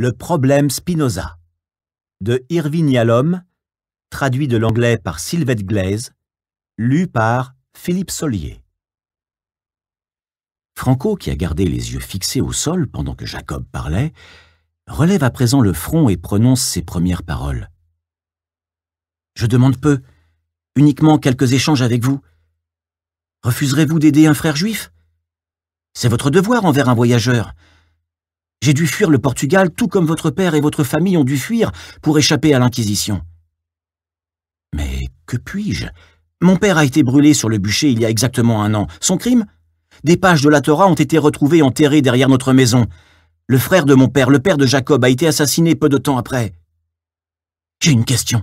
Le problème Spinoza de Irving Yalom, traduit de l'anglais par Sylvette Glaise, lu par Philippe Sollier. Franco, qui a gardé les yeux fixés au sol pendant que Jacob parlait, relève à présent le front et prononce ses premières paroles. Je demande peu, uniquement quelques échanges avec vous. Refuserez-vous d'aider un frère juif C'est votre devoir envers un voyageur. J'ai dû fuir le Portugal tout comme votre père et votre famille ont dû fuir pour échapper à l'Inquisition. Mais que puis-je Mon père a été brûlé sur le bûcher il y a exactement un an. Son crime Des pages de la Torah ont été retrouvées enterrées derrière notre maison. Le frère de mon père, le père de Jacob, a été assassiné peu de temps après. J'ai une question.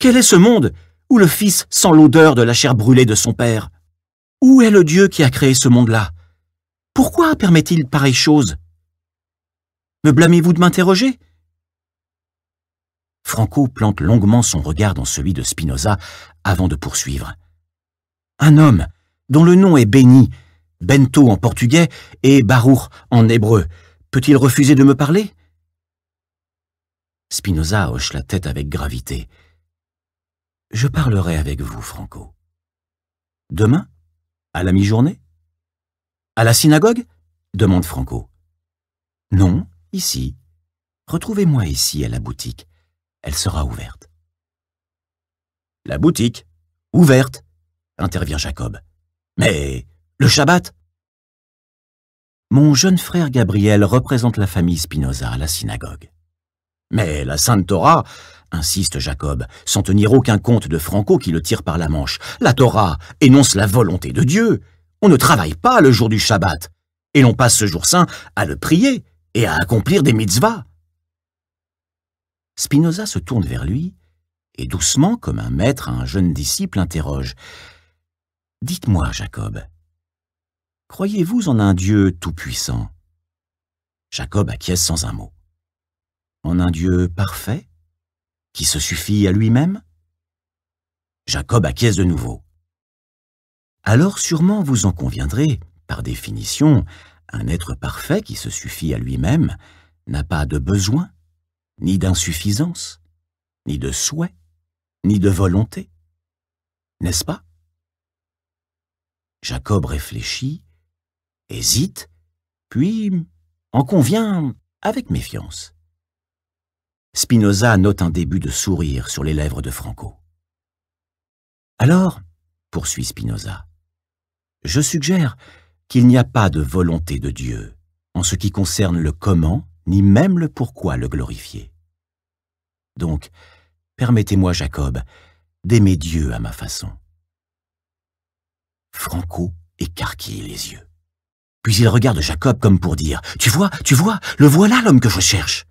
Quel est ce monde où le fils sent l'odeur de la chair brûlée de son père Où est le Dieu qui a créé ce monde-là Pourquoi permet-il pareille chose blâmez-vous de m'interroger Franco plante longuement son regard dans celui de Spinoza avant de poursuivre. Un homme dont le nom est béni, Bento en portugais et Baruch en hébreu, peut-il refuser de me parler Spinoza hoche la tête avec gravité. Je parlerai avec vous, Franco. Demain À la mi-journée À la synagogue demande Franco. Non, Ici. Retrouvez-moi ici à la boutique. Elle sera ouverte. La boutique Ouverte intervient Jacob. Mais le Shabbat Mon jeune frère Gabriel représente la famille Spinoza à la synagogue. Mais la Sainte Torah, insiste Jacob, sans tenir aucun compte de Franco qui le tire par la manche, la Torah énonce la volonté de Dieu. On ne travaille pas le jour du Shabbat, et l'on passe ce jour saint à le prier, et à accomplir des mitzvahs. Spinoza se tourne vers lui et doucement, comme un maître à un jeune disciple, interroge « Dites-moi, Jacob, croyez-vous en un Dieu tout-puissant » Jacob acquiesce sans un mot. « En un Dieu parfait Qui se suffit à lui-même » Jacob acquiesce de nouveau. « Alors sûrement vous en conviendrez, par définition, un être parfait qui se suffit à lui-même n'a pas de besoin, ni d'insuffisance, ni de souhait, ni de volonté. N'est-ce pas Jacob réfléchit, hésite, puis en convient avec méfiance. Spinoza note un début de sourire sur les lèvres de Franco. Alors, poursuit Spinoza, je suggère qu'il n'y a pas de volonté de Dieu en ce qui concerne le comment, ni même le pourquoi le glorifier. Donc, permettez-moi, Jacob, d'aimer Dieu à ma façon. Franco écarquille les yeux. Puis il regarde Jacob comme pour dire « Tu vois, tu vois, le voilà l'homme que je cherche !»